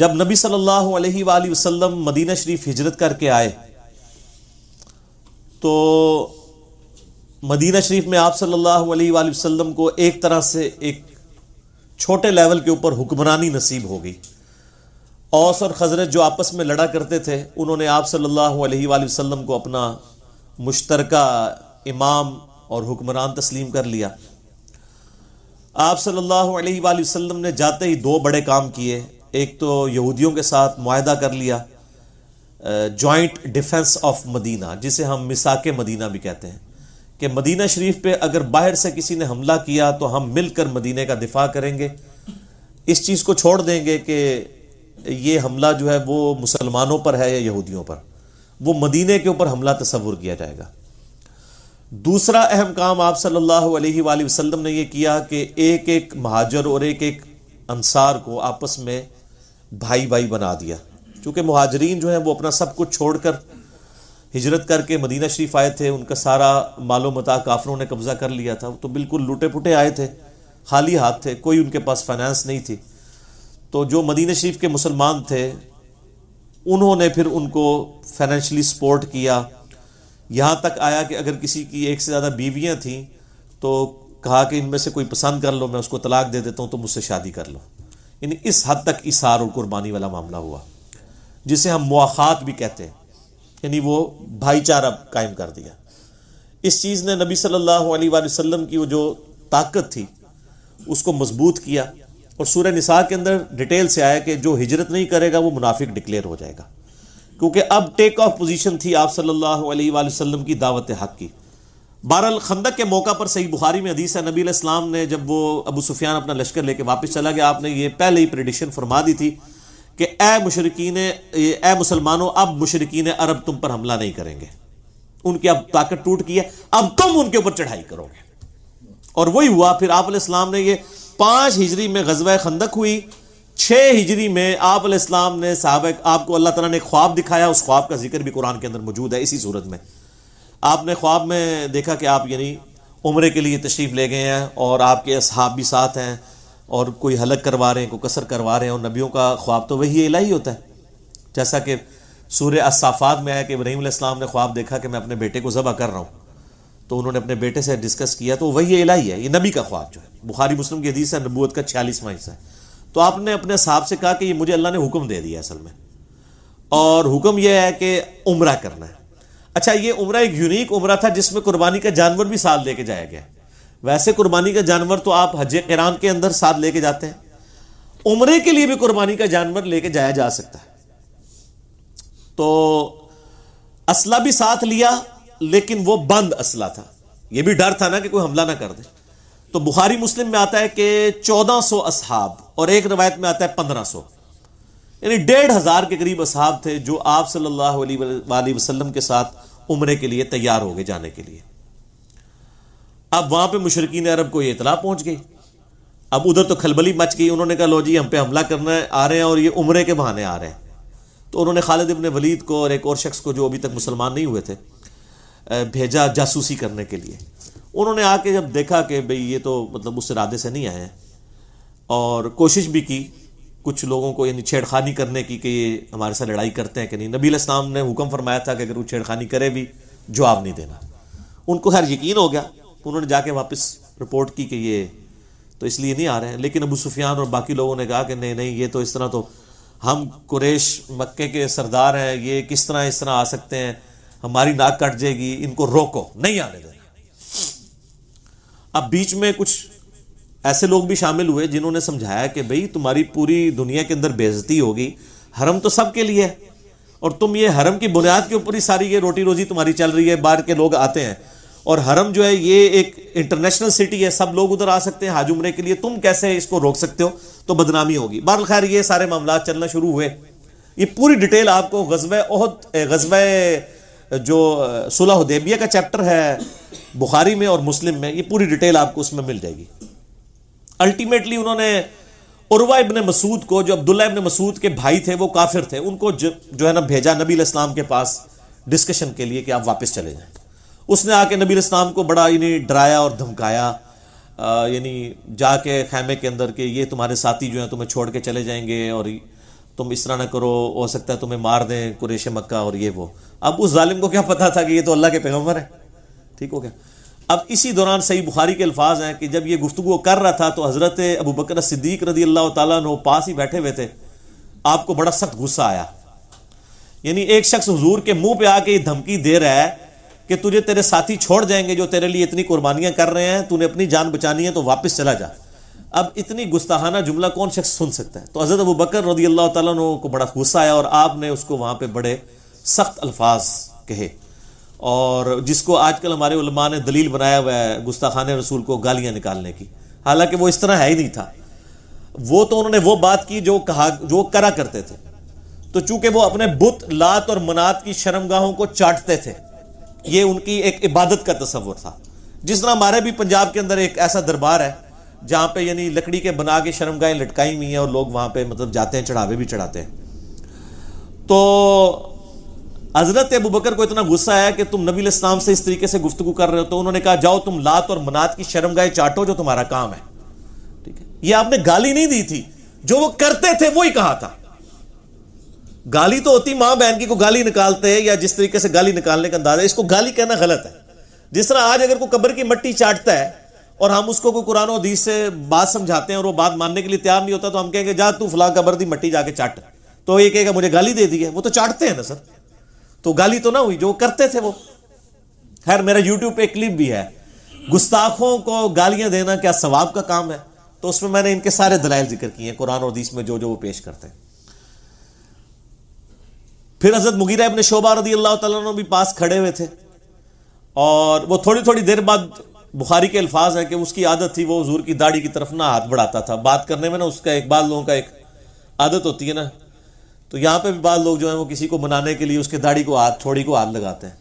जब नबी सल्लल्लाहु अलैहि वसल्लम मदीना शरीफ हिजरत करके आए तो मदीना शरीफ में आप सल्लल्लाहु अलैहि वसल्लम को एक तरह से एक छोटे लेवल के ऊपर हुक्मरानी नसीब हो गई औस और खजरत जो आपस में लड़ा करते थे उन्होंने आप सल्लल्लाहु अलैहि वसल्लम को अपना मुश्तरका इमाम और हुक्मरान तस्लीम कर लिया आप सल्लल्लाहु अलैहि वसल्लम ने जाते ही दो बड़े काम किए एक तो यहूदियों के साथ माहदा कर लिया जॉइंट डिफेंस ऑफ मदीना जिसे हम मिसाक मदीना भी कहते हैं कि मदीना शरीफ पे अगर बाहर से किसी ने हमला किया तो हम मिलकर मदीने का दिफा करेंगे इस चीज़ को छोड़ देंगे कि ये हमला जो है वो मुसलमानों पर है या यहूदियों पर वो मदीने के ऊपर हमला तस्वुर किया जाएगा दूसरा अहम काम आप सल्लल्लाहु अलैहि वसल्लम ने ये किया कि एक एक महाजर और एक एक अंसार को आपस में भाई भाई बना दिया क्योंकि महाजरीन जो है वो अपना सब कुछ छोड़ कर हिजरत करके मदीना शरीफ आए थे उनका सारा मालो मता काफरों ने कब्ज़ा कर लिया था तो बिल्कुल लुटे पुटे आए थे खाली हाथ थे कोई उनके पास फाइनेंस नहीं थी तो जो मदीना शरीफ के मुसलमान थे उन्होंने फिर उनको फाइनेंशली सपोर्ट किया यहाँ तक आया कि अगर किसी की एक से ज़्यादा बीवियाँ थीं तो कहा कि इनमें से कोई पसंद कर लो मैं उसको तलाक दे देता हूँ तो मुझसे शादी कर लो यानी इस हद तक इसार और कुर्बानी वाला मामला हुआ जिसे हम मुआखात भी कहते हैं यानी वो भाईचारा कायम कर दिया इस चीज़ ने नबी सल्लल्लाहु अलैहि वसल्लम की वो जो ताकत थी उसको मजबूत किया और सूर्य निसा के अंदर डिटेल से आया कि जो हिजरत नहीं करेगा वो मुनाफिक डिक्लेयर हो जाएगा क्योंकि अब टेक ऑफ पोजीशन थी आप सल्लल्लाहु अलैहि वसल्लम की दावत हक की बहरल खंदक के मौका पर सही बुखारी में अदीस है नबी इस्लाम ने जब वो अबू सुफियान अपना लश्कर लेके वापस चला गया आपने ये पहले ही प्रडिक्शन फरमा दी थी कि ए मुशरकिन ए मुसलमानों अब मुशरकिन अरब तुम पर हमला नहीं करेंगे उनकी अब ताकत टूट गई है अब तुम उनके ऊपर चढ़ाई करोगे और वही हुआ फिर आप इस्लाम ने ये पांच हिजरी में गजवा खंदक हुई छह हिजरी में आप इस्लाम ने सहाबक आपको अल्लाह तला ने ख्वाब दिखाया उस ख्वाब का जिक्र भी कुरान के अंदर मौजूद है इसी सूरत में आपने ख्वाब में देखा कि आप यानी उम्र के लिए तशरीफ़ ले गए हैं और आपके असहाब भी साथ हैं और कोई हलक करवा रहे हैं कोई कसर करवा रहे हैं और नबियों का ख्वाब तो वही इलाही होता है जैसा कि सूर्य असाफ़ात में आया कि इब्राहिम ने ख्वाब देखा कि मैं अपने बेटे को ज़बह कर रहा हूँ तो उन्होंने अपने बेटे से डिस्कस किया तो वही इलाही है ये नबी का ख्वाब जो है बुखारी मुस्लिम की हदीस है नबूत का छियालीसवा हिस्सा है तो आपने अपने साहब से कहा कि ये मुझे अल्लाह ने हुक्म दे दिया असल में और हुक्म यह है कि उम्र करना है अच्छा ये उम्र एक यूनिक उम्र था जिसमें कुर्बानी का जानवर भी साथ लेके जाया गया वैसे कुर्बानी का जानवर तो आप हज कराम के अंदर साथ लेके जाते हैं उम्र के लिए भी कुर्बानी का जानवर लेके जाया जा सकता है तो असला भी साथ लिया लेकिन वो बंद असला था ये भी डर था ना कि कोई हमला ना कर दे तो बुखारी मुस्लिम में आता है कि 1400 सौ असहाब और एक रवायत में आता है 1500 यानी डेढ़ हजार के करीब असहाब थे जो आप सल्लल्लाहु अलैहि वसल्लम के साथ उम्र के लिए तैयार हो गए जाने के लिए अब वहां पर मुशरकिन अरब को यह इतला पहुंच गई अब उधर तो खलबली मच गई उन्होंने कहा लो जी हम पे हमला करना आ रहे हैं और ये उम्र के बहाने आ रहे हैं तो उन्होंने खालिद इबन वलीद को और एक और शख्स को जो अभी तक मुसलमान नहीं हुए थे भेजा जासूसी करने के लिए उन्होंने आके जब देखा कि भाई ये तो मतलब उस इरादे से नहीं आए हैं और कोशिश भी की कुछ लोगों को यानी छेड़खानी करने की कि ये हमारे साथ लड़ाई करते हैं कि नहीं नबी इस्लाम ने हुक्म फरमाया था कि अगर वो छेड़खानी करे भी जवाब नहीं देना उनको खैर यकीन हो गया उन्होंने जाके वापस रिपोर्ट की कि ये तो इसलिए नहीं आ रहे हैं लेकिन अबू सुफियान और बाकी लोगों ने कहा कि नहीं नहीं ये तो इस तरह तो हम कुरेश मक्के के सरदार हैं ये किस तरह इस तरह आ सकते हैं हमारी नाक कट जाएगी इनको रोको नहीं आने देना अब बीच में कुछ ऐसे लोग भी शामिल हुए जिन्होंने समझाया कि भाई तुम्हारी पूरी दुनिया के अंदर बेजती होगी हरम तो सबके लिए है और तुम ये हरम की बुनियाद के ऊपर ही सारी ये रोटी रोजी तुम्हारी चल रही है बाहर के लोग आते हैं और हरम जो है ये एक इंटरनेशनल सिटी है सब लोग उधर आ सकते हैं हाज उमरे के लिए तुम कैसे इसको रोक सकते हो तो बदनामी होगी बहर खैर ये सारे मामला चलना शुरू हुए ये पूरी डिटेल आपको गजब ओहद गजब जो सुलह देबिया का चैप्टर है बुखारी में और मुस्लिम में ये पूरी डिटेल आपको उसमें मिल जाएगी अल्टीमेटली उन्होंने उर्वा इबन मसूद को जो अब्दुल्ला इबन मसूद के भाई थे वो काफिर थे उनको जो, जो है ना भेजा नबी इस्लाम के पास डिस्कशन के लिए कि आप वापस चले जाएं उसने आके नबी इस्लाम को बड़ा यानी डराया और धमकाया यानी जाके खैमे के अंदर के ये तुम्हारे साथी जो हैं तुम्हें छोड़ के चले जाएंगे और तुम इस तरह ना करो हो सकता है तुम्हें मार दें कुरेश मक्का और ये वो अब उस जालिम को क्या पता था कि ये तो अल्लाह के पैगम्बर है ठीक हो गया अब इसी दौरान सही बुखारी के अल्फाज हैं कि जब ये गुफ्तु कर रहा था तो हज़रत अबू बकर सिद्दीक रदी अल्लाह तु पास ही बैठे हुए थे आपको बड़ा सख्त गुस्सा आया यानी एक शख्स हजूर के मुंह पे आके ये धमकी दे रहा है कि तुझे तेरे साथी छोड़ जाएंगे जो तेरे लिए इतनी कुर्बानियां कर रहे हैं तूने अपनी जान बचानी है तो वापस चला जा अब इतनी गुस्ताहाना जुमला कौन शख्स सुन सकता है तो हज़रत अबू बकर रदी अल्लाह तु को बड़ा गुस्सा आया और आपने उसको वहां पर बड़े सख्त अल्फाज कहे और जिसको आजकल हमारे उलमा ने दलील बनाया हुआ है गुस्ताखान रसूल को गालियां निकालने की हालांकि वो इस तरह है ही नहीं था वो तो उन्होंने वो बात की जो कहा जो करा करते थे तो चूंकि वो अपने बुत लात और मनात की शर्मगाहों को चाटते थे ये उनकी एक इबादत का तस्वर था जिस तरह हमारे भी पंजाब के अंदर एक ऐसा दरबार है जहाँ पे यानी लकड़ी के बना के शर्मगाहें लटकाई हुई हैं और लोग वहाँ पे मतलब जाते हैं चढ़ावे भी चढ़ाते हैं तो हजरत अबू बकर को इतना गुस्सा आया कि तुम नबी इस्लाम से इस तरीके से गुफ्तु कर रहे हो तो उन्होंने कहा जाओ तुम लात और मनात की शर्मगाह चाटो जो तुम्हारा काम है ठीक है ये आपने गाली नहीं दी थी जो वो करते थे वो ही कहा था गाली तो होती मां बहन की को गाली निकालते हैं या जिस तरीके से गाली निकालने का अंदाज है इसको गाली कहना गलत है जिस तरह आज अगर कोई कब्र की मट्टी चाटता है और हम उसको कोई कुरान हदीस से बात समझाते हैं और वो बात मानने के लिए तैयार नहीं होता तो हम कहेंगे जा तू फला कब्र दी मट्टी जाके चाट तो ये कहेगा मुझे गाली दे दी है वो तो चाटते हैं ना सर तो गाली तो ना हुई जो करते थे वो खैर मेरा यूट्यूब पे क्लिप भी है गुस्ताखों को गालियां देना क्या सवाब का काम है तो उसमें मैंने इनके सारे दलाइल जिक्र किए हैं कुरान और हदीस में जो जो वो पेश करते हैं फिर हजरत मुगीरा इबन शोबा रदी अल्लाह भी पास खड़े हुए थे और वो थोड़ी थोड़ी देर बाद बुखारी के अल्फाज हैं कि उसकी आदत थी वो हजूर की दाढ़ी की तरफ ना हाथ बढ़ाता था बात करने में ना उसका एक बाल लोगों का एक आदत होती है ना तो यहाँ पे भी बाद लोग जो है वो किसी को मनाने के लिए उसके दाढ़ी को हाथ छोड़ी को हाथ लगाते हैं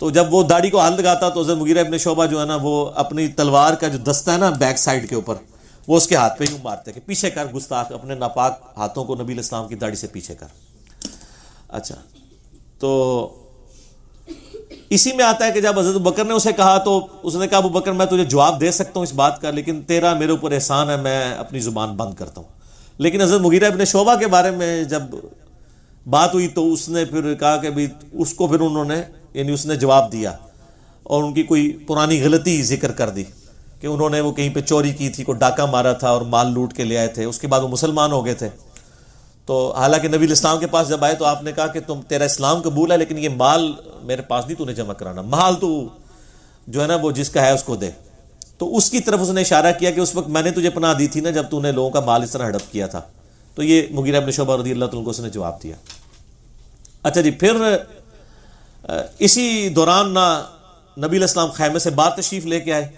तो जब वो दाढ़ी को हाथ लगाता तो हजरत मुगीर अपने शोभा जो है ना वो अपनी तलवार का जो दस्ता है ना बैक साइड के ऊपर वो उसके हाथ पे यूं मारते कि पीछे कर गुस्ताख अपने नापाक हाथों को नबी इस्लाम की दाढ़ी से पीछे कर अच्छा तो इसी में आता है कि जब हजरत बकर ने उसे कहा तो उसने कहा अबू बकर मैं तुझे जवाब दे सकता हूँ इस बात का लेकिन तेरा मेरे ऊपर एहसान है मैं अपनी जुबान बंद करता हूँ लेकिन हजरत मुगीरा अपने शोबा के बारे में जब बात हुई तो उसने फिर कहा कि भाई उसको फिर उन्होंने यानी उसने जवाब दिया और उनकी कोई पुरानी गलती जिक्र कर दी कि उन्होंने वो कहीं पे चोरी की थी को डाका मारा था और माल लूट के ले आए थे उसके बाद वो मुसलमान हो गए थे तो हालांकि नबी इस्लाम के पास जब आए तो आपने कहा कि तुम तेरा इस्लाम कबूल है लेकिन ये माल मेरे पास नहीं तूने जमा कराना माल तो जो है ना वो जिसका है उसको दे तो उसकी तरफ उसने इशारा किया कि उस वक्त मैंने तुझे पनाह दी थी ना जब तूने लोगों का माल इस तरह हड़प किया था तो ये मुगिर अब शोबा रदी अल्लाह को उसने जवाब दिया अच्छा जी फिर इसी दौरान ना नबी इस्लाम खैमे से बात तशीफ लेके आए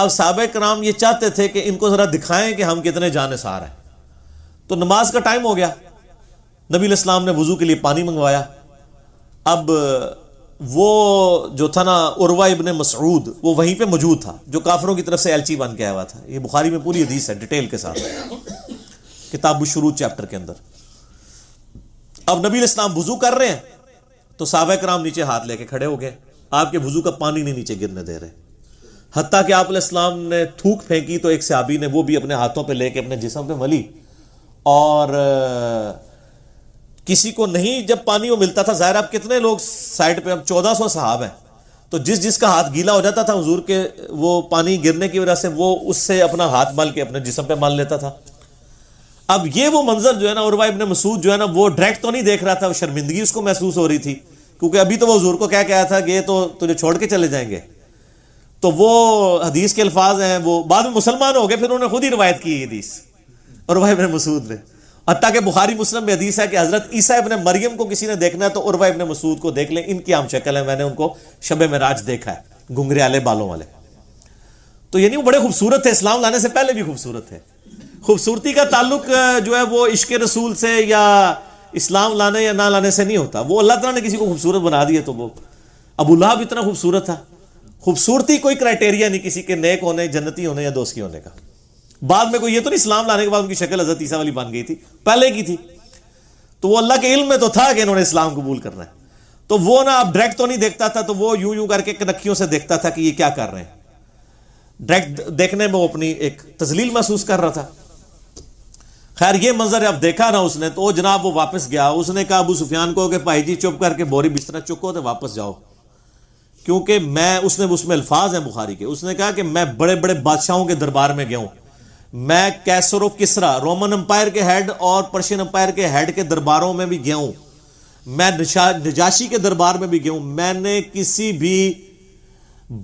अब साब कराम ये चाहते थे कि इनको ज़रा दिखाएं कि हम कितने जानसार हैं तो नमाज का टाइम हो गया नबी इस्लाम ने वज़ू के लिए पानी मंगवाया अब वो जो था ना उर्वा इबन मसरूद वो वहीं पे मौजूद था जो काफरों की तरफ से एलची बन के आया हुआ था ये बुखारी में पूरी हदीस है डिटेल के साथ किताब शुरू चैप्टर के अंदर अब नबी इस्लाम वजू कर रहे हैं तो सावे कराम नीचे हाथ लेके खड़े हो गए आपके वजू का पानी नहीं नीचे गिरने दे रहे हती कि आप इस्लाम ने थूक फेंकी तो एक सहाबी ने वो भी अपने हाथों पर लेके अपने जिसम पे मली और किसी को नहीं जब पानी वो मिलता था जाहिर आप कितने लोग साइड पे अब चौदह सौ साहब हैं तो जिस जिसका हाथ गीला हो जाता था हजूर के वो पानी गिरने की वजह से वो उससे अपना हाथ मल के अपने जिसम पे मान लेता था अब ये वो मंजर जो है ना उर्वा इबन मसूद जो है ना वो डायरेक्ट तो नहीं देख रहा था वो शर्मिंदगी उसको महसूस हो रही थी क्योंकि अभी तो वो हजूर को क्या कहा था कि ये तो तुझे छोड़ के चले जाएंगे तो वो हदीस के अल्फाज हैं वो बाद में मुसलमान हो गए फिर उन्होंने खुद ही रवायत की हदीस और वह इबन मसूद ने हत्या के बुखारी मुस्लिम में हदीस है कि हजरत ईसा इबन मरियम को किसी ने देखना है तो उर्वा इबन मसूद को देख लें इनकी आम शक्ल है मैंने उनको शब में राज देखा है घुंघरेले बालों वाले तो यानी वो बड़े खूबसूरत थे इस्लाम लाने से पहले भी खूबसूरत थे खूबसूरती का ताल्लुक जो है वो इश्क रसूल से या इस्लाम लाने या ना लाने से नहीं होता वो अल्लाह तला ने किसी को खूबसूरत बना दिया तो वो अबू भी इतना खूबसूरत था खूबसूरती कोई क्राइटेरिया नहीं किसी के नेक होने जन्नती होने या दोस्ती होने का बाद में कोई ये तो नहीं इस्लाम लाने के बाद उनकी शक्ल हजरत ईसा वाली बन गई थी पहले की थी तो वो अल्लाह के इल्म में तो था कि इन्होंने इस्लाम कबूल करना है तो वो ना आप डायरेक्ट तो नहीं देखता था तो वो यूं यूं करके कनखियों से देखता था कि ये क्या कर रहे हैं डायरेक्ट देखने में वो अपनी एक तजलील महसूस कर रहा था खैर ये मंजर अब देखा ना उसने तो जनाब वो वापस गया उसने कहा अबू सुफियान को कि भाई जी चुप करके बोरी बिस्तरा चुको तो वापस जाओ क्योंकि मैं उसने उसमें अल्फाज हैं बुखारी के उसने कहा कि मैं बड़े बड़े बादशाहों के दरबार में गया हूं मैं कैसरो किसरा रोमन अंपायर के हेड और पर्शियन अंपायर के हेड के दरबारों में भी गया हूं मैं निजाशी के दरबार में भी गया हूं मैंने किसी भी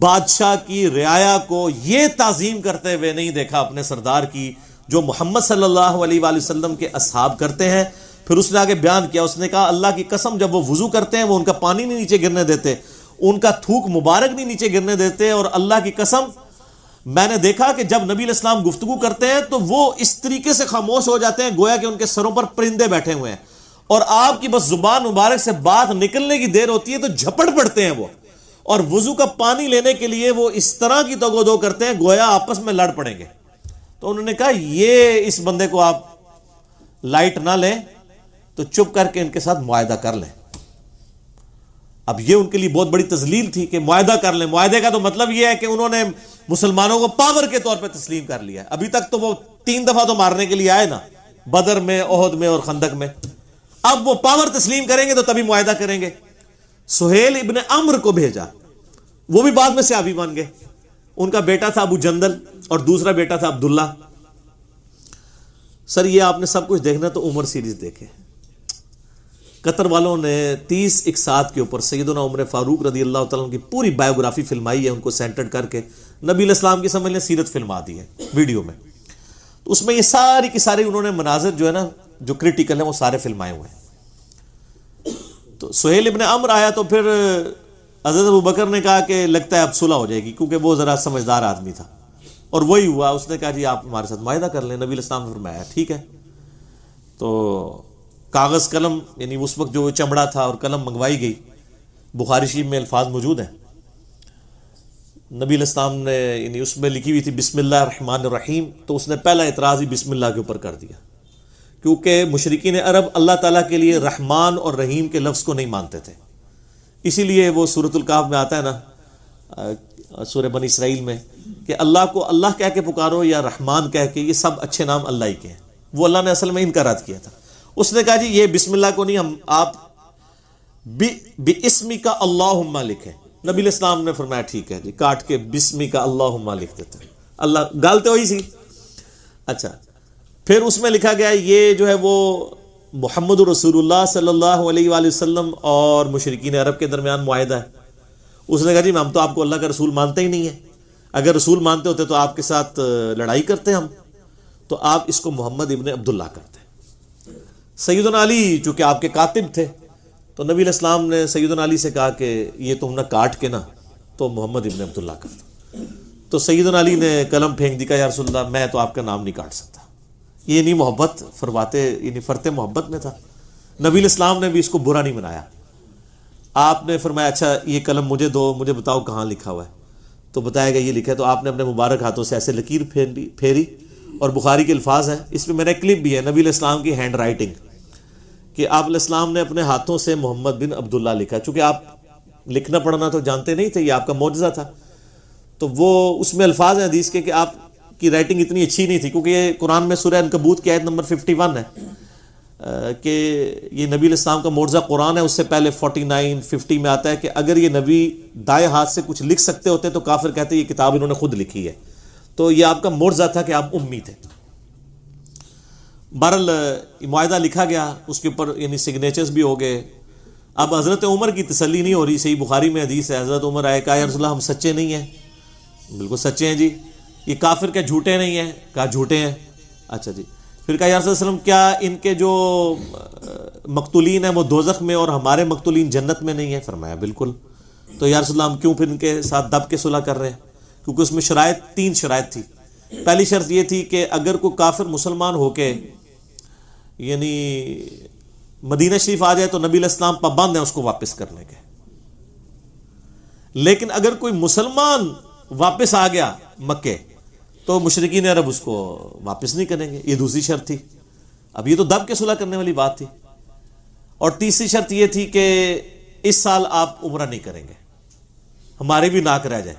बादशाह की रियाया को यह ताजीम करते हुए नहीं देखा अपने सरदार की जो मोहम्मद सल्लल्लाहु अलैहि वसल्लम के असहाब करते हैं फिर उसने आगे बयान किया उसने कहा अल्लाह की कसम जब वो वजू करते हैं वो उनका पानी नहीं नीचे गिरने देते उनका थूक मुबारक नहीं नीचे गिरने देते और अल्लाह की कसम मैंने देखा कि जब नबी इस्लाम गुफ्तु करते हैं तो वो इस तरीके से खामोश हो जाते हैं गोया कि उनके सरों पर परिंदे बैठे हुए हैं और आपकी बस जुबान मुबारक से बात निकलने की देर होती है तो झपट पड़ते हैं वो और वजू का पानी लेने के लिए वो इस तरह की तगोदो करते हैं गोया आपस में लड़ पड़ेंगे तो उन्होंने कहा ये इस बंदे को आप लाइट ना लें तो चुप करके इनके साथ मुआयदा कर लें अब ये उनके लिए बहुत बड़ी तजलील थी कि मुआदा कर लें मुआदे का तो मतलब यह है कि उन्होंने मुसलमानों को पावर के तौर पर तस्लीम कर लिया अभी तक तो वो तीन दफा तो मारने के लिए आए ना बदर में ओहद में और खंदक में अब वो पावर तस्लीम करेंगे तो तभी मुआदा करेंगे सुहेल इबन अम्र को भेजा वो भी बाद में से आबी बन गए उनका बेटा था अबू जंदल और दूसरा बेटा था अब्दुल्ला सर ये आपने सब कुछ देखना तो उमर सीरीज देखे कतर वालों ने तीस एक सात के ऊपर सैदना उम्र फारूक रदी अल्लाह तुम की पूरी बायोग्राफी फिल्माई है उनको सेंटर करके नबी इस्लाम की समझ लें सीरत फिल्मा दी है वीडियो में तो उसमें ये सारी की सारी उन्होंने मनाजिर जो है ना जो क्रिटिकल है वो सारे फिल्माए हुए हैं तो सुहेल इबन अमर आया तो फिर अजरत अबू बकर ने कहा कि लगता है अब सुलह हो जाएगी क्योंकि वो ज़रा समझदार आदमी था और वही हुआ उसने कहा जी आप हमारे साथ माहा कर लें नबी इस्लाम ने फरमाया ठीक है तो कागज़ कलम यानी उस वक्त जो चमड़ा था और कलम मंगवाई गई बुखारी शरीफ में अल्फाज मौजूद हैं नबी इस्लाम ने यानी उसमें लिखी हुई थी बिसमिल्ल रहीम तो उसने पहला एतराज़ ही बिसमिल्ला के ऊपर कर दिया क्योंकि ने अरब अल्लाह ताला के लिए रहमान और रहीम के लफ्ज़ को नहीं मानते थे इसीलिए वो सूरतुल्काफ में आता है ना सूर बन इसराइल में कि अल्लाह को अल्लाह कह के पुकारो या रहमान कह के ये सब अच्छे नाम अल्लाह ही के हैं वो अल्लाह ने असल में इनका रद्द किया था उसने कहा जी ये बिस्मिल्लाह को नहीं हम आप बिस्मी का अल्लाह लिखे नबी इस्लाम ने फरमाया ठीक है जी काट के बिस्मी का अल्लाह लिख देते हैं अल्लाह गाल तो वही सी अच्छा फिर उसमें लिखा गया ये जो है वो मोहम्मद रसूलुल्लाह सल्लल्लाहु अलैहि वसल्लम और मुशरकिन अरब के दरमियान माहदा है उसने कहा जी हम तो आपको अल्लाह का रसूल मानते ही नहीं है अगर रसूल मानते होते तो आपके साथ लड़ाई करते हम तो आप इसको मोहम्मद इबन अब्दुल्ला करते सैदन अली चूँकि आपके कातिब थे तो नबी इस्लाम ने सैदन अली से कहा कि ये तुम तो ना काट के ना तो मोहम्मद इबन अब्दुल्ला कर तो सैदन अली ने कलम फेंक दी का सुल्ला मैं तो आपका नाम नहीं काट सकता ये नहीं मोहब्बत फरवाते यानी फरते मोहब्बत में था नबी इस्लाम ने भी इसको बुरा नहीं मनाया आपने फरमाया अच्छा ये कलम मुझे दो मुझे बताओ कहाँ लिखा हुआ है तो बताया गया ये लिखा है तो आपने अपने मुबारक हाथों से ऐसे लकीर फेर फेरी और बुखारी के अल्फाज हैं इसमें मेरा क्लिप भी है नबी इस्लाम की हैंड राइटिंग कि आप इस्लाम ने अपने हाथों से मोहम्मद बिन अब्दुल्ला लिखा चूंकि आप लिखना पढ़ना तो जानते नहीं थे ये आपका मुआजा था तो वो उसमें अल्फाज हैं हदीस के कि आपकी राइटिंग इतनी अच्छी नहीं थी क्योंकि ये कुरान में सूर्य अनकबूत की आयत नंबर 51 है कि ये नबी इस्लाम का मुआवजा कुरान है उससे पहले 49, 50 में आता है कि अगर ये नबी दाएं हाथ से कुछ लिख सकते होते तो काफिर कहते ये किताब इन्होंने खुद लिखी है तो ये आपका मुआवजा था कि आप उम्मीद थे बहरल माहा लिखा गया उसके ऊपर यानी सिग्नेचर्स भी हो गए अब हज़रत उमर की तसली नहीं हो रही सही बुखारी में हदीस है हज़रत उमर आए का रसोल्ला हम सच्चे नहीं हैं बिल्कुल सच्चे हैं जी ये काफिर क्या झूठे नहीं हैं कहा झूठे हैं अच्छा जी फिर कहा यारसलम क्या इनके जो मकतुलीन हैं वो दोजख में और हमारे मकतुलीन जन्नत में नहीं है फरमाया बिल्कुल तो यारसोल्ला हम क्यों फिर इनके साथ दब के सुलह कर रहे हैं क्योंकि उसमें शराय तीन शराय थी पहली शर्त ये थी कि अगर कोई काफिर मुसलमान होके यानी मदीना शरीफ आ जाए तो नबी इस्लाम पाबंद है उसको वापस करने के लेकिन अगर कोई मुसलमान वापस आ गया मक्के तो मुशरकिन अरब उसको वापस नहीं करेंगे ये दूसरी शर्त थी अब ये तो दब के सुलह करने वाली बात थी और तीसरी शर्त ये थी कि इस साल आप उम्र नहीं करेंगे हमारे भी नाक रह जाए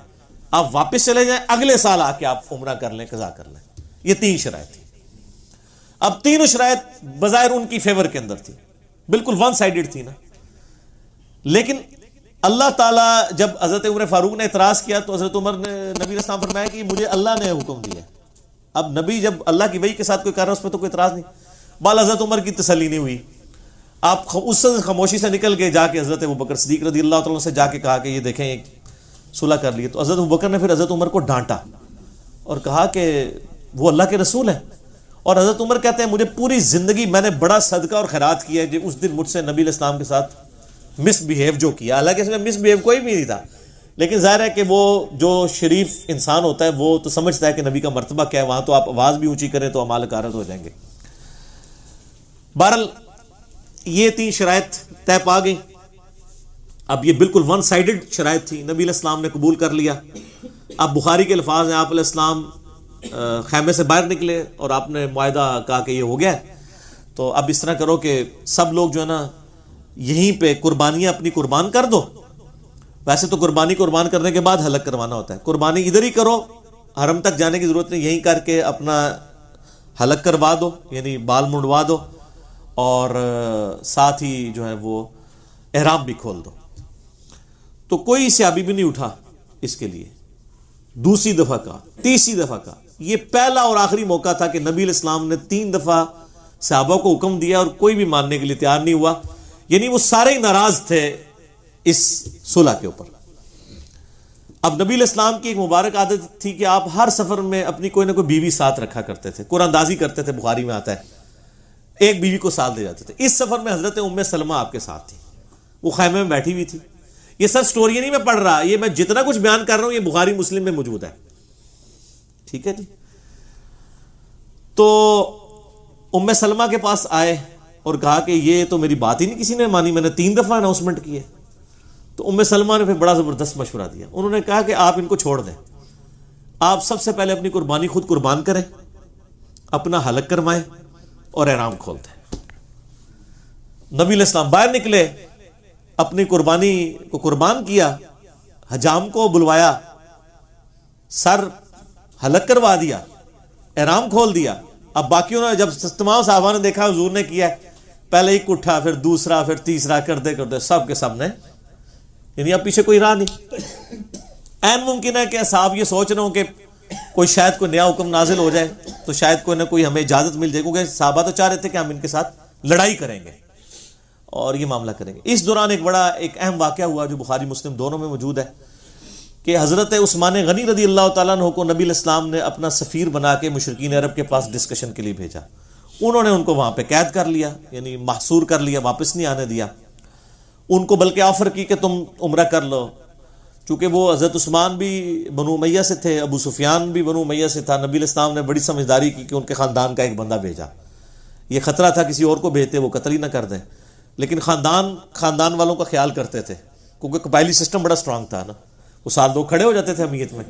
आप वापस चले जाए अगले साल आके आप उम्र कर लें कजा कर लें ये तीन शराय थी अब तीनों शरात बाज़ाहिर उनकी फेवर के अंदर थी बिल्कुल वन साइडेड थी ना लेकिन अल्लाह ताला जब हज़रत उमर फारूक ने इतराज़ किया तो हज़रत उमर ने नबी इस्लाम फरमाया कि मुझे अल्लाह ने हुक्म दिया अब नबी जब अल्लाह की वही के साथ कोई कर रहा है उस पर तो कोई इतराज़ नहीं बाल हज़रत उमर की तसली नहीं हुई आप उस खामोशी से निकल गए जाके हज़रत वो बकर सदीक रदी अल्लाह तुम से जाके कहा कि ये देखें एक सुलह कर लिए तो हज़रत बकर ने फिर हज़रत उमर को डांटा और कहा कि वो अल्लाह के रसूल हैं और हज़रत उमर कहते हैं मुझे पूरी ज़िंदगी मैंने बड़ा सदका और खैरात किया है उस दिन मुझसे नबी इस्लाम के साथ मिसबिहेव जो किया हालांकि इसमें मिसबिहेव कोई भी नहीं था लेकिन ज़ाहिर है कि वो जो शरीफ इंसान होता है वो तो समझता है कि नबी का मरतबा क्या है वहां तो आप आवाज़ भी ऊँची करें तो अमाल कारत हो जाएंगे बहरल ये तीन शराय तय पा गई अब ये बिल्कुल वन साइडेड शराय थी नबी इस्लाम ने कबूल कर लिया अब बुखारी के अल्फाज हैं आप खैमे से बाहर निकले और आपने माहा कहा कि ये हो गया तो अब इस तरह करो कि सब लोग जो है ना यहीं पे कुर्बानियां अपनी कुर्बान कर दो वैसे तो कुर्बानी कुर्बान करने के बाद हलक करवाना होता है कुर्बानी इधर ही करो हरम तक जाने की जरूरत नहीं यहीं करके अपना हलक करवा दो यानी बाल मुंडवा दो और साथ ही जो है वो एहराम भी खोल दो तो कोई इसे अभी भी नहीं उठा इसके लिए दूसरी दफा का तीसरी दफा का ये पहला और आखिरी मौका था कि नबी इस्लाम ने तीन दफा साहबा को हुक्म दिया और कोई भी मानने के लिए तैयार नहीं हुआ यानी वो सारे ही नाराज थे इस सुलह के ऊपर अब नबी इस्लाम की एक मुबारक आदत थी कि आप हर सफर में अपनी कोई ना कोई बीवी साथ रखा करते थे कुरानदाजी करते थे बुखारी में आता है एक बीवी को साथ दे जाते थे इस सफर में हजरत उम्म सलमा आपके साथ थी वो खैमे में बैठी हुई थी ये सब स्टोरी नहीं मैं पढ़ रहा ये मैं जितना कुछ बयान कर रहा हूं ये बुखारी मुस्लिम में मौजूद है ठीक है जी तो उम्मे सलमा के पास आए और कहा कि ये तो मेरी बात ही नहीं किसी ने मानी मैंने तीन दफा अनाउंसमेंट की है तो उम्मे सलमा ने फिर बड़ा जबरदस्त मशवरा दिया उन्होंने कहा कि आप इनको छोड़ दें आप सबसे पहले अपनी कुर्बानी खुद कुर्बान करें अपना हलक करवाएं और आराम खोल दें नबी इस्लाम बाहर निकले अपनी कुर्बानी को कुर्बान किया हजाम को बुलवाया सर हलक करवा दिया एराम खोल दिया अब बाकी उन्होंने जब तमाम साहबा ने देखा हजूर ने किया पहले एक उठा फिर दूसरा फिर तीसरा करते करते सबके सामने यानी अब पीछे कोई राह नहीं एन मुमकिन है कि साहब ये सोच रहे हो कि कोई शायद कोई नया हुक्म नाजिल हो जाए तो शायद कोई ना कोई हमें इजाजत मिल जाए क्योंकि साहबा तो चाह रहे थे कि हम इनके साथ लड़ाई करेंगे और ये मामला करेंगे इस दौरान एक बड़ा एक अहम वाक्य हुआ जो बुखारी मुस्लिम दोनों में मौजूद है कि हज़रत उस्मान गनी रदी अल्लाह तु को नबी इस्लाम ने अपना सफ़ीर बना के मशरकिन अरब के पास डिस्कशन के लिए भेजा उन्होंने उनको वहाँ पर कैद कर लिया यानी महसूर कर लिया वापस नहीं आने दिया उनको बल्कि ऑफ़र की कि तुम उम्र कर लो चूँकि वो हज़रत उस्मान भी बनो मैया से थे अबू सुफियान भी बनो मैया से था नबी इस्लाम ने बड़ी समझदारी की कि उनके ख़ानदान का एक बंदा भेजा ये ख़तरा था किसी और को भेजते वो कतल ही ना कर दें लेकिन ख़ानदान ख़ानदान वालों का ख्याल करते थे क्योंकि कबायली सिस्टम बड़ा स्ट्रांग था ना वो साथ लोग खड़े हो जाते थे अमीयत में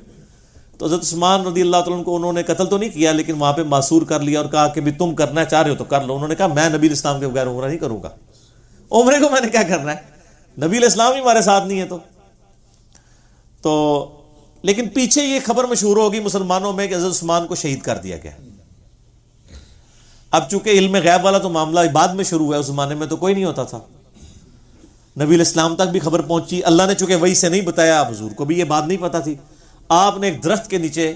तो हजरत उस्मान रदी अल्लाह तुम को उन्होंने कत्ल तो नहीं किया लेकिन वहाँ पे मासूर कर लिया और कहा कि भी तुम करना चाह रहे हो तो कर लो उन्होंने कहा मैं नबी इस्लाम के बगैर उम्र नहीं करूँगा उम्र को मैंने क्या करना है नबी इस्लाम ही हमारे साथ नहीं है तो तो लेकिन पीछे ये खबर मशहूर होगी मुसलमानों में कि हजरत उस्मान को शहीद कर दिया गया अब चूंकि इल्म गैब वाला तो मामला बाद में शुरू हुआ उस जमाने में तो कोई नहीं होता था नबी इस्लाम तक भी खबर पहुंची अल्लाह ने चूंकि वही से नहीं बताया हजूर को भी ये बात नहीं पता थी आपने एक दरख्त के नीचे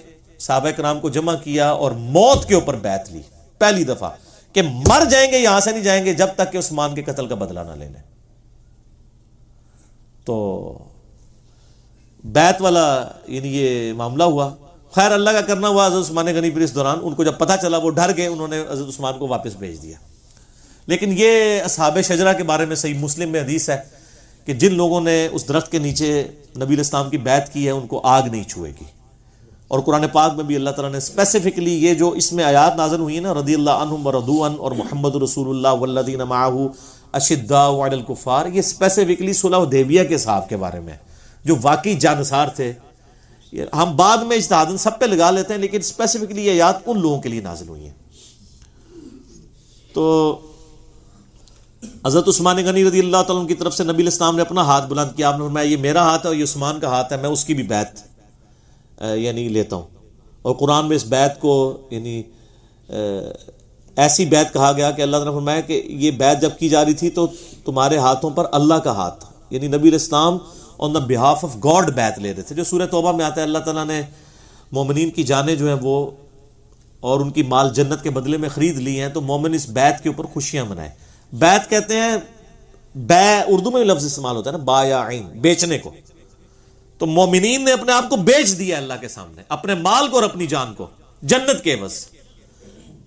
सबक नाम को जमा किया और मौत के ऊपर बैत ली पहली दफा कि मर जाएंगे यहां से नहीं जाएंगे जब तक कि उस्मान के कत्ल का बदला ना ले लें तो बैत वाला यानी ये मामला हुआ खैर अल्लाह का करना हुआ हजरत उस्मान गनी फिर इस दौरान उनको जब पता चला वो डर गए उन्होंने हजरत उस्मान को वापस भेज दिया लेकिन ये असहाब शजरा के बारे में सही मुस्लिम में हदीस है कि जिन लोगों ने उस दरख्त के नीचे नबी इस्लाम की बैत की है उनको आग नहीं छुएगी और कुरान पाक में भी अल्लाह तला ने स्पेसिफिकली ये जो इसमें आयात नाजन हुई है ना रदी अल्लाह और मोहम्मद रसूल वल्लिन माहू अशिद्दाकुफ़ार ये स्पेसिफिकली सुलह देविया के साहब के बारे में जो वाकई जानसार थे हम बाद में इजतहादन सब पे लगा लेते हैं लेकिन स्पेसिफिकली ये आयात उन लोगों के लिए नाजिल हुई है तो हज़रत उस्मान गनी रदी अल्लाह तुम की तरफ से नबी इस्लाम ने अपना हाथ बुलंद किया आपने फरमाया ये मेरा हाथ है और ये उस्मान का हाथ है मैं उसकी भी बैत यानी लेता हूँ और कुरान में इस बैत को यानी ऐसी बैत कहा गया कि अल्लाह ने फरमाया कि ये बैत जब की जा रही थी तो तुम्हारे हाथों पर अल्लाह का हाथ था यानी नबी इस्लाम on the behalf of God बैत ले रहे थे जो सूर तोबा में आता है अल्लाह तला ने मोमिन की जानें जो हैं वो और उनकी माल जन्नत के बदले में ख़रीद ली हैं तो मोमिन इस बैत के ऊपर खुशियाँ मनाएं बैत कहते हैं बै उर्दू में लफ्ज इस्तेमाल होता है ना बा या बेचने को तो मोमिनीन ने अपने आप को बेच दिया अल्लाह के सामने अपने माल को और अपनी जान को जन्नत के बस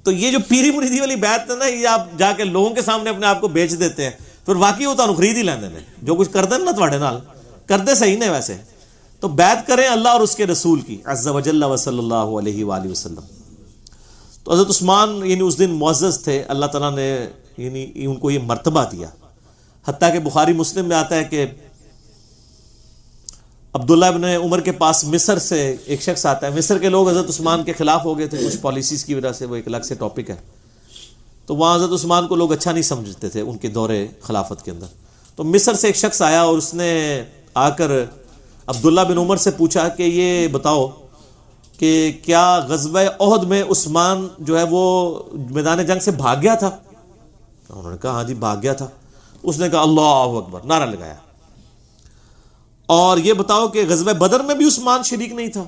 तो ये जो पीरी मुरीदी वाली बैत है ना ये आप जाके लोगों के सामने अपने आप को बेच देते हैं फिर वाकई वो खरीद ही लेंगे जो कुछ करते ना थोड़े नाल करते सही ना वैसे तो बैत करें अल्लाह और उसके रसूल की अज्जा वजल्ला वसल्ला वसलम तो हज़रत उस्मान यानी उस दिन मुआज़ थे अल्लाह तला ने यानी उनको ये मरतबा दिया हती के बुखारी मुस्लिम में आता है कि अब्दुल्ला बिन उमर के पास मिसर से एक शख्स आता है मिसर के लोग हज़रत उस्मान के ख़िलाफ़ हो गए थे कुछ पॉलिसीज़ की वजह से वो एक अलग से टॉपिक है तो वहाँ हज़रत उस्मान को लोग अच्छा नहीं समझते थे उनके दौरे खिलाफत के अंदर तो मिसर से एक शख्स आया और उसने आकर अब्दुल्ला बिन उमर से पूछा कि ये बताओ कि क्या गजब अहद में उस्मान जो है वो मैदान जंग से भाग गया था तो उन्होंने कहा हाँ जी भाग गया था उसने कहा अल्लाह अकबर नारा लगाया और ये बताओ कि गजब बदर में भी उस्मान शरीक नहीं था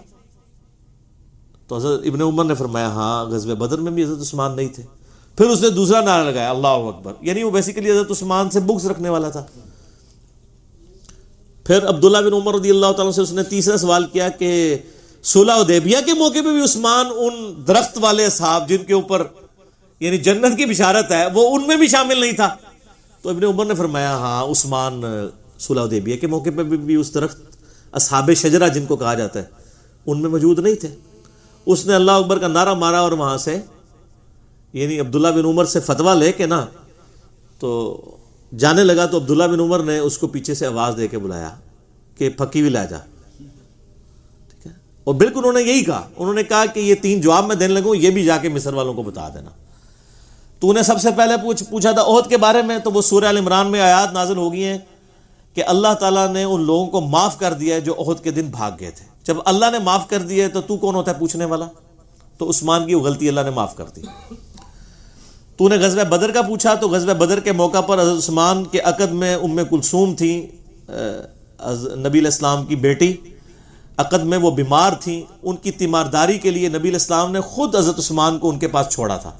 तो हजरत इबन उमर ने फरमाया हाँ गजब बदर में भी हजरत उस्मान नहीं थे फिर उसने दूसरा नारा लगाया अल्लाह अकबर यानी वो बेसिकली हजरत उस्मान से बुक्स रखने वाला था फिर अब्दुल्ला बिन उमर रदी अल्लाह तला से उसने तीसरा सवाल किया कि सुलह उदेबिया के मौके पर भी उस्मान उन दरख्त वाले साहब जिनके ऊपर यानी जन्नत की बिशारत है वो उनमें भी शामिल नहीं था तो इबन उमर ने फरमाया हाँ उस्मान सुलहदेबिया के मौके पर भी, भी उस दरख्त असहाब शजरा जिनको कहा जाता है उनमें मौजूद नहीं थे उसने अल्लाह अकबर का नारा मारा और वहां से यानी अब्दुल्ला बिन उमर से फतवा लेके ना तो जाने लगा तो अब्दुल्ला बिन उमर ने उसको पीछे से आवाज़ दे के बुलाया कि फकी भी ला जा ठीक है और बिल्कुल उन्होंने यही कहा उन्होंने कहा कि ये तीन जवाब मैं देने लगूं ये भी जाके मिसर वालों को बता देना तूने सबसे पहले पूछ पूछा था ओहद के बारे में तो वो सूर्य इमरान में आयात नाजिल हो गई हैं कि अल्लाह ताला ने उन लोगों को माफ़ कर दिया है जो ओहद के दिन भाग गए थे जब अल्लाह ने माफ़ कर दिया है तो तू कौन होता है पूछने वाला तो उस्मान की गलती अल्लाह ने माफ़ कर दी तूने गजब बदर का पूछा तो गजब बदर के मौका पर उस्मान के अकद में उम कुलसूम थी नबी इस्लाम की बेटी अकद में वो बीमार थी उनकी तीमारदारी के लिए नबी इस्लाम ने खुद अजरत उस्मान को उनके पास छोड़ा था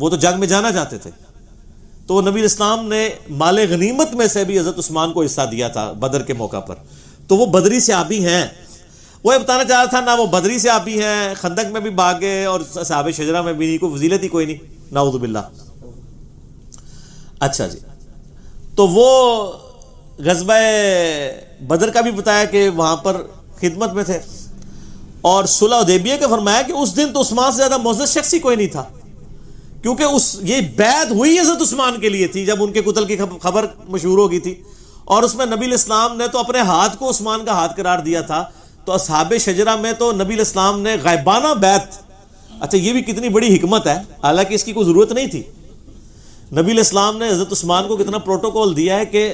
वो तो जंग में जाना चाहते थे तो नबी इस्लाम ने माल गनीमत में से भी हज़रत उस्मान को हिस्सा दिया था बदर के मौका पर तो वो बदरी से आबी हैं वो ये बताना चाह रहा था ना वो बदरी से आबी हैं खंदक में भी भागे और सहाब शजरा में भी नहीं कोई वजीलत ही कोई नहीं नाउदबिल्ला अच्छा जी तो वो गजब बदर का भी बताया कि वहां पर खिदमत में थे और सुलह उदेबिया के फरमाया कि उस दिन तो उस्मान से ज़्यादा मोजद शख्स ही कोई नहीं था क्योंकि उस ये बैत हुई हजरत उस्मान के लिए थी जब उनके कुतल की खबर मशहूर हो गई थी और उसमें नबी इस्लाम ने तो अपने हाथ को उस्मान का हाथ करार दिया था तो असहाब शजरा में तो नबी इस्लाम ने गैबाना बैत अच्छा ये भी कितनी बड़ी हिकमत है हालांकि इसकी कोई ज़रूरत नहीं थी नबी इस्लाम ने हजरत उस्मान को कितना प्रोटोकॉल दिया है कि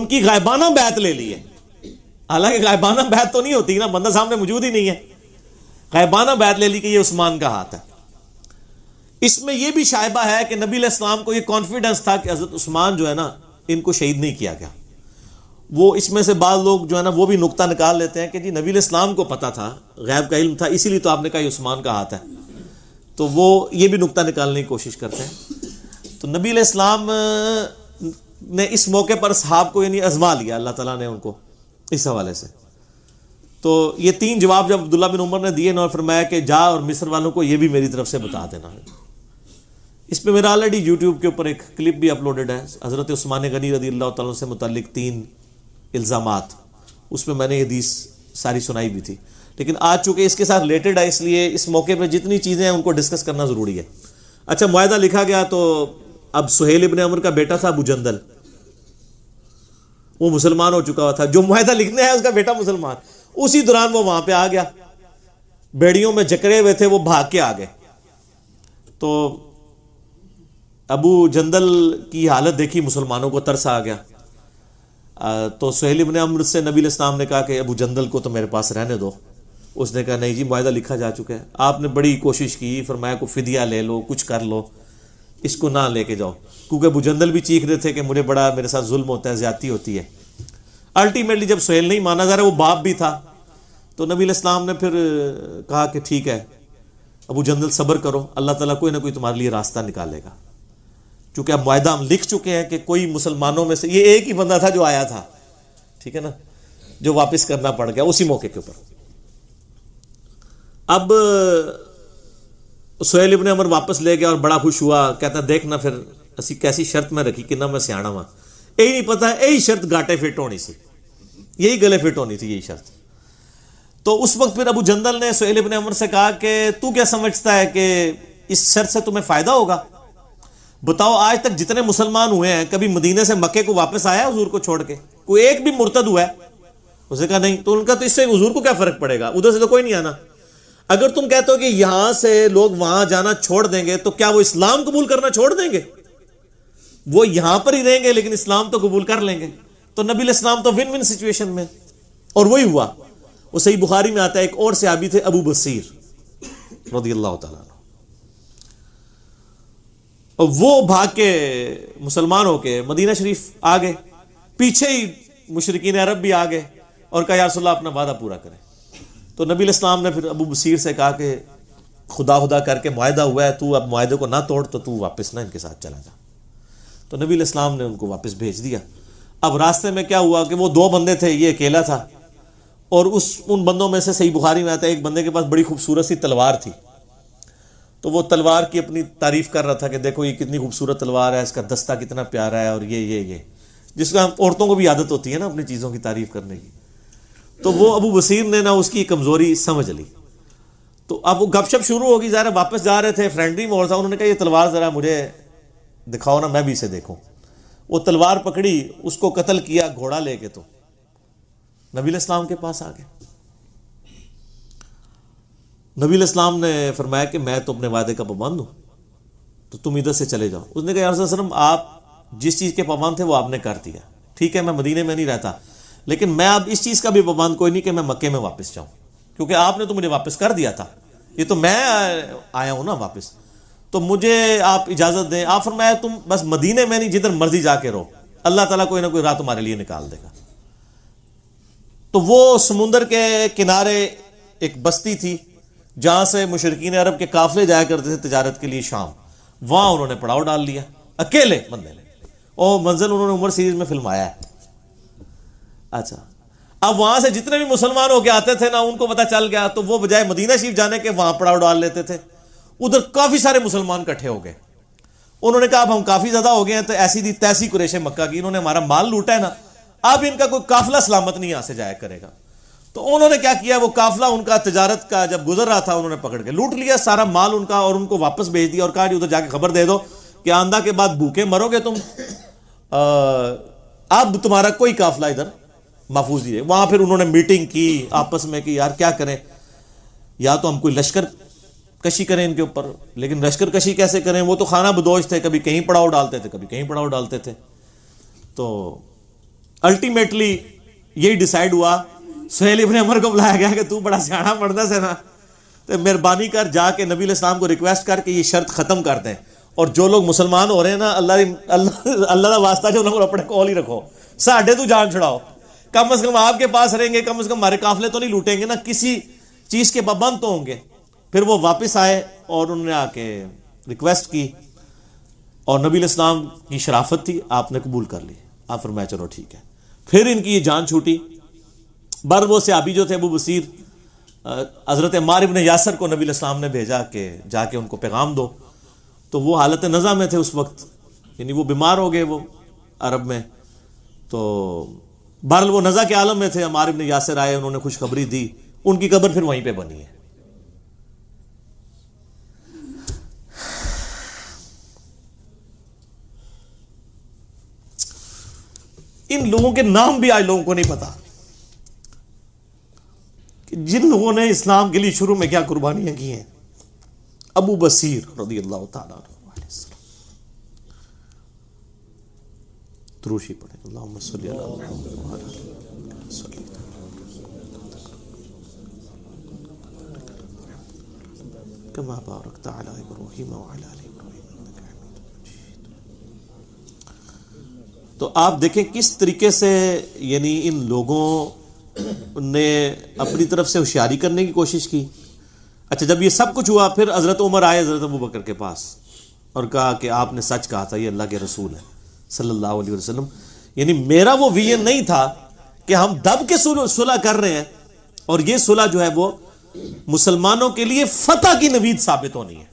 उनकी गायबाना बैत ले ली है हालांकि गायबाना बैत तो नहीं होती ना बंदा सामने मौजूद ही नहीं है गायबाना बैत ले ली कि ये उस्मान का हाथ है इसमें यह भी शायबा है कि नबी इस्लाम को यह कॉन्फिडेंस था कि हजरत उस्मान जो है ना इनको शहीद नहीं किया गया वो इसमें से बाद लोग जो है ना वो भी नुकता निकाल लेते हैं कि जी नबी इस्लाम को पता था गैब का इल्म था इसीलिए तो आपने कहा उस्मान का हाथ है तो वो ये भी नुकता निकालने की कोशिश करते हैं तो नबी इस्लाम ने इस मौके पर साहब को यानी आजमा लिया अल्लाह तला ने उनको इस हवाले से तो ये तीन जवाब जब अब्दुल्ला बिन उमर ने दिए ना और फरमाया कि जा और मिस्र वालों को ये भी मेरी तरफ से बता देना इस पर मेरा ऑलरेडी यूट्यूब के ऊपर एक क्लिप भी अपलोडेड है हज़रत उस्मान गनी रदी अल्लाह से मुतल तीन इल्ज़ाम उसमें मैंने ये दीस सारी सुनाई भी थी लेकिन आज चूंकि इसके साथ रिलेटेड है इसलिए इस मौके पर जितनी चीज़ें हैं उनको डिस्कस करना ज़रूरी है अच्छा माहा लिखा गया तो अब सुहेल इबन अमर का बेटा था अबू जंदल वो मुसलमान हो चुका हुआ था जो माहा लिखने है उसका बेटा मुसलमान उसी दौरान वो वहां पे आ गया बेड़ियों में जकड़े हुए थे वो भाग के आ गए तो अबू जंदल की हालत देखी मुसलमानों को तरस आ गया आ, तो सहेल इबन अमृत से नबी इस्लाम ने कहा कि अबू जंदल को तो मेरे पास रहने दो उसने कहा नहीं जी माहा लिखा जा चुका है आपने बड़ी कोशिश की फरमाया को फिदिया ले लो कुछ कर लो इसको ना लेके जाओ क्योंकि अबू जंदल भी चीख रहे थे कि मुझे बड़ा मेरे साथ जुल्म होता है ज्यादती होती है अल्टीमेटली जब सहेल नहीं माना जा रहा वो बाप भी था तो नबी इस्लाम ने फिर कहा कि ठीक है अबू जंदल सब्र करो अल्लाह तला कोई ना कोई तुम्हारे लिए रास्ता निकालेगा चूंकि अब माहा हम लिख चुके हैं कि कोई मुसलमानों में से ये एक ही बंदा था जो आया था ठीक है ना जो वापस करना पड़ गया उसी मौके के ऊपर अब सुहेल इबन अमर वापस ले गया और बड़ा खुश हुआ कहता देखना फिर असी कैसी शर्त में रखी कि ना मैं सियाणा वहां यही नहीं पता यही शर्त गाटे फिट होनी थी यही गले फिट होनी थी यही शर्त तो उस वक्त फिर अबू जंदल ने सुहेल इबन अमर से कहा कि तू क्या समझता है कि इस शर्त से तुम्हें फायदा होगा बताओ आज तक जितने मुसलमान हुए हैं कभी मदीने से मक्के को वापस आया हजूर को छोड़ के कोई एक भी मुर्तद हुआ है उसने कहा नहीं तो उनका तो इससे हजूर को क्या फर्क पड़ेगा उधर से तो कोई नहीं आना अगर तुम कहते हो कि यहां से लोग वहां जाना छोड़ देंगे तो क्या वो इस्लाम कबूल करना छोड़ देंगे वो यहां पर ही रहेंगे लेकिन इस्लाम तो कबूल कर लेंगे तो नबी इस्लाम तो विन विन सिचुएशन में और वही हुआ वो सही बुखारी में आता है एक और से आबी थे अबू बसीर रदी अल्लाह तला वो भाग के मुसलमान होके मदीना शरीफ आ गए पीछे ही मुशरकिन अरब भी आ गए और कहा यारसल्ला अपना वादा पूरा करें तो नबी इस्लाम ने फिर अबू बसीर से कहा कि खुदा खुदा करके माहा हुआ है तू अब माहे को ना तोड़ तो तू वापस ना इनके साथ चला जा तो नबी इस्लाम ने उनको वापस भेज दिया अब रास्ते में क्या हुआ कि वो दो बंदे थे ये अकेला था और उस उन बंदों में से सही बुखारी में आता है एक बंदे के पास बड़ी खूबसूरत सी तलवार थी तो वो तलवार की अपनी तारीफ कर रहा था कि देखो ये कितनी खूबसूरत तलवार है इसका दस्ता कितना प्यारा है और ये ये ये जिसका औरतों को भी आदत होती है ना अपनी चीज़ों की तारीफ करने की तो वो अबू वसीम ने ना उसकी कमज़ोरी समझ ली तो अब वो गपशप शुरू होगी ज़रा वापस जा रहे थे फ्रेंडली मोड़ था उन्होंने कहा ये तलवार ज़रा मुझे दिखाओ ना मैं भी इसे देखूँ वो तलवार पकड़ी उसको कत्ल किया घोड़ा लेके तो नबीलाम इस्लाम के पास आ गए नबी इस्लाम ने फरमाया कि मैं तो अपने वादे का पाबंद हूँ तो तुम इधर से चले जाओ उसने कहा यार आप जिस चीज़ के पाबंद थे वो आपने कर दिया ठीक है मैं मदीने में नहीं रहता लेकिन मैं अब इस चीज़ का भी पाबंद कोई नहीं कि मैं मक्के में वापस जाऊँ क्योंकि आपने तो मुझे वापस कर दिया था ये तो मैं आया हूँ ना वापस तो मुझे आप इजाज़त दें आप फरमाया तुम बस मदीने में नहीं जिधर मर्जी जाके रहो अल्लाह तला कोई ना कोई राह तुम्हारे लिए निकाल देगा तो वो समुंदर के किनारे एक बस्ती थी जहाँ से मुशरकिन अरब के काफले जाया करते थे तजारत के लिए शाम वहाँ उन्होंने पड़ाव डाल लिया अकेले बंदे ने ओ मंजिल उन्होंने उमर सीरीज में फिल्माया है अच्छा अब वहां से जितने भी मुसलमान होके आते थे ना उनको पता चल गया तो वो बजाय मदीना शरीफ जाने के वहां पड़ाव डाल लेते थे उधर काफी सारे मुसलमान इकट्ठे हो गए उन्होंने कहा अब हम काफी ज्यादा हो गए हैं तो ऐसी दी तैसी कुरेश मक्का की इन्होंने हमारा माल लूटा है ना अब इनका कोई काफिला सलामत नहीं यहां से जाया करेगा तो उन्होंने क्या किया वो काफिला उनका तजारत का जब गुजर रहा था उन्होंने पकड़ के लूट लिया सारा माल उनका और उनको वापस भेज दिया और कहा उधर जाके खबर दे दो कि आंदा के बाद भूखे मरोगे तुम अब तुम्हारा कोई काफिला इधर महफूज नहीं है वहां फिर उन्होंने मीटिंग की आपस में कि यार क्या करें या तो हम कोई लश्कर कशी करें इनके ऊपर लेकिन लश्कर कशी कैसे करें वो तो खाना बदोश थे कभी कहीं पड़ाव डालते थे कभी कहीं पड़ाव डालते थे तो अल्टीमेटली यही डिसाइड हुआ सहेल इबन अमर को बुलाया गया कि तू बड़ा सियाणा पढ़ता से ना तो मेहरबानी कर जाके नबी इस्लाम को रिक्वेस्ट करके ये शर्त ख़त्म कर दें और जो लोग मुसलमान हो रहे हैं ना अल्लाह अल्लाह अल्लाह का वास्ता जो उन्होंने अपने कॉल ही रखो साढ़े तू जान छुड़ाओ कम अज़ कम आपके पास रहेंगे कम अज़ कम हमारे काफिले तो नहीं लूटेंगे ना किसी चीज़ के पाबंद तो होंगे फिर वो वापस आए और उन्होंने आके रिक्वेस्ट की और नबी इस्लाम की शराफत थी आपने कबूल कर ली आप फरमाया चलो ठीक है फिर इनकी ये जान छूटी बर वो अभी जो थे अबू बसीर हज़रत मारिब ने यासर को नबी इस्लाम ने भेजा के जाके उनको पैगाम दो तो वो हालत नज़ा में थे उस वक्त यानी वो बीमार हो गए वो अरब में तो बहरल वो नज़ा के आलम में थे मारिब ने यासर आए उन्होंने खुशखबरी दी उनकी कब्र फिर वहीं पर बनी है इन लोगों के नाम भी आज लोगों को नहीं पता जिन लोगों ने इस्लाम के लिए शुरू में क्या कुर्बानियां की हैं अबू बसीर रदी अल्लाह तुरुशी पढ़े तो आप देखें किस तरीके से यानी इन लोगों उनने अपनी तरफ से होशियारी करने की कोशिश की अच्छा जब ये सब कुछ हुआ फिर हज़रत उमर आए हज़रत अबू बकर के पास और कहा कि आपने सच कहा था ये अल्लाह के रसूल है सल्लल्लाहु अलैहि वसल्लम यानी मेरा वो वीएन नहीं था कि हम दब के सुलह कर रहे हैं और ये सुलह जो है वो मुसलमानों के लिए फतह की नवीद साबित होनी है